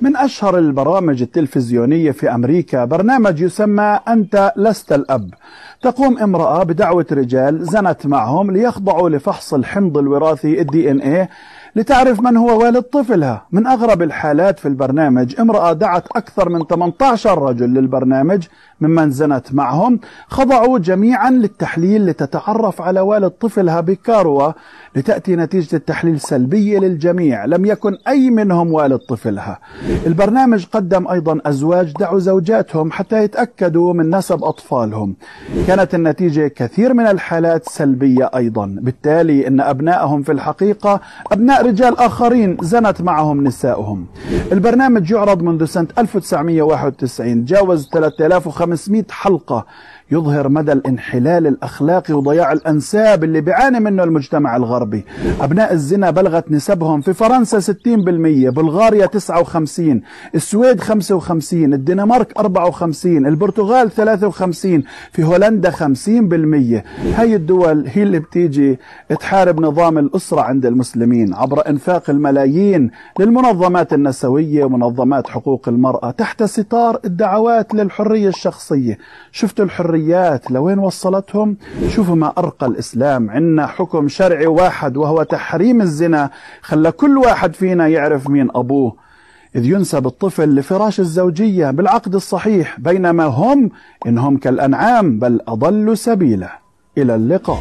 من أشهر البرامج التلفزيونية في أمريكا برنامج يسمى أنت لست الأب تقوم امرأة بدعوة رجال زنت معهم ليخضعوا لفحص الحمض الوراثي الدي ان ايه لتعرف من هو والد طفلها من أغرب الحالات في البرنامج امرأة دعت أكثر من 18 رجل للبرنامج ممن زنت معهم خضعوا جميعا للتحليل لتتعرف على والد طفلها بكاروة لتأتي نتيجة التحليل سلبية للجميع لم يكن أي منهم والد طفلها البرنامج قدم أيضا أزواج دعوا زوجاتهم حتى يتأكدوا من نسب أطفالهم كانت النتيجة كثير من الحالات سلبية أيضا بالتالي أن أبنائهم في الحقيقة أبناء رجال آخرين زنت معهم نساؤهم البرنامج يعرض منذ سنة 1991 تجاوز 3500 حلقة يظهر مدى الانحلال الأخلاقي وضياع الأنساب اللي بيعاني منه المجتمع الغربي أبناء الزنا بلغت نسبهم في فرنسا 60% بلغاريا 59 السويد 55 الدنمارك 54 البرتغال 53 في هولندا 50% هاي الدول هي اللي بتيجي تحارب نظام الأسرة عند المسلمين عبر إنفاق الملايين للمنظمات النسوية ومنظمات حقوق المرأة تحت ستار الدعوات للحرية الشخصية شفتوا الحرية الحريات لوين وصلتهم شوفوا ما أرقى الإسلام عندنا حكم شرعي واحد وهو تحريم الزنا خلى كل واحد فينا يعرف مين أبوه إذ ينسب الطفل لفراش الزوجية بالعقد الصحيح بينما هم إنهم كالأنعام بل أضل سبيلا إلى اللقاء